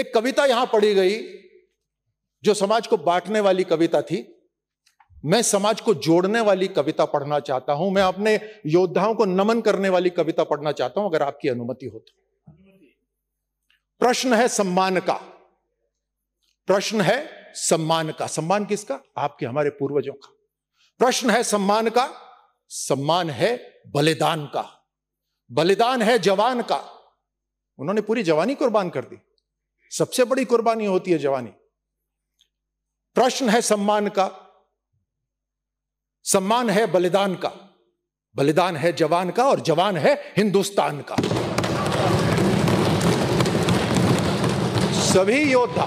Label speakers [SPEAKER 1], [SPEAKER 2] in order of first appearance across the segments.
[SPEAKER 1] एक कविता यहां पढ़ी गई जो समाज को बांटने वाली कविता थी मैं समाज को जोड़ने वाली कविता पढ़ना चाहता हूं मैं अपने योद्धाओं को नमन करने वाली कविता पढ़ना चाहता हूं अगर आपकी अनुमति हो तो प्रश्न है सम्मान का प्रश्न है सम्मान का सम्मान किसका आपके हमारे पूर्वजों का प्रश्न है सम्मान का सम्मान है बलिदान का बलिदान है जवान का उन्होंने पूरी जवानी कुर्बान कर दी सबसे बड़ी कुर्बानी होती है जवानी प्रश्न है सम्मान का सम्मान है बलिदान का बलिदान है जवान का और जवान है हिंदुस्तान का सभी योद्धा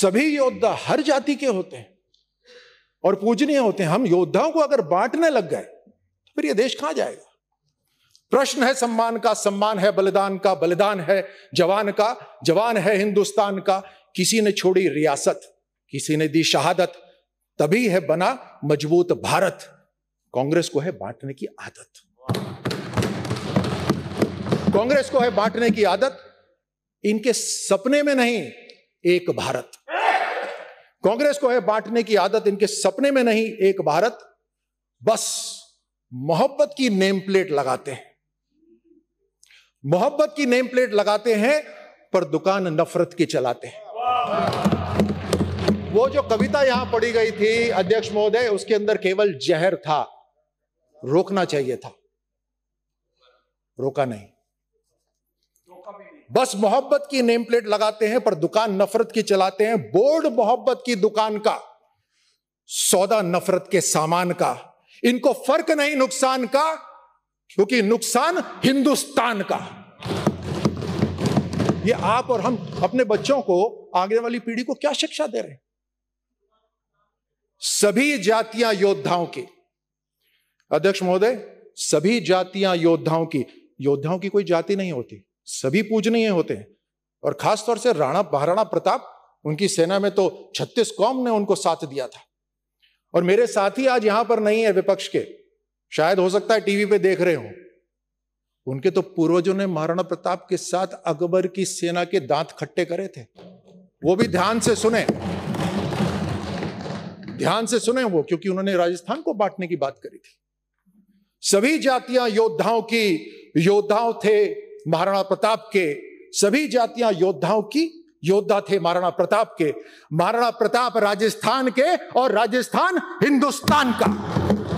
[SPEAKER 1] सभी योद्धा हर जाति के होते हैं और पूजनीय होते हैं हम योद्धाओं को अगर बांटने लग गए तो फिर यह देश कहां जाएगा प्रश्न है सम्मान का सम्मान है बलिदान का बलिदान है जवान का जवान है हिंदुस्तान का किसी ने छोड़ी रियासत किसी ने दी शहादत तभी है बना मजबूत भारत कांग्रेस को है बांटने की आदत कांग्रेस को है बांटने की आदत इनके सपने में नहीं एक भारत कांग्रेस को है बांटने की आदत इनके सपने में नहीं एक भारत बस मोहब्बत की नेम प्लेट लगाते हैं मोहब्बत की नेम प्लेट लगाते हैं पर दुकान नफरत की चलाते हैं वो जो कविता यहां पढ़ी गई थी अध्यक्ष महोदय उसके अंदर केवल जहर था रोकना चाहिए था रोका नहीं बस मोहब्बत की नेम प्लेट लगाते हैं पर दुकान नफरत की चलाते हैं बोर्ड मोहब्बत की दुकान का सौदा नफरत के सामान का इनको फर्क नहीं नुकसान का क्योंकि नुकसान हिंदुस्तान का ये आप और हम अपने बच्चों को आगे वाली पीढ़ी को क्या शिक्षा दे रहे हैं सभी जातियां योद्धाओं की अध्यक्ष महोदय सभी जातियां योद्धाओं की योद्धाओं की कोई जाति नहीं होती सभी पूजनीय होते हैं और खासतौर से राणा महाराणा प्रताप उनकी सेना में तो छत्तीस कौम ने उनको साथ दिया था और मेरे साथी आज यहां पर नहीं है विपक्ष के शायद हो सकता है टीवी पे देख रहे हो उनके तो पूर्वजों ने महाराणा प्रताप के साथ अकबर की सेना के दांत खट्टे करे थे वो भी ध्यान से सुने ध्यान से सुने वो क्योंकि उन्होंने राजस्थान को बांटने की बात करी थी सभी जातियां योद्धाओं की योद्धाओं थे महाराणा प्रताप के सभी जातियां योद्धाओं की योद्धा थे महाराणा प्रताप के महाराणा प्रताप राजस्थान के और राजस्थान हिंदुस्तान का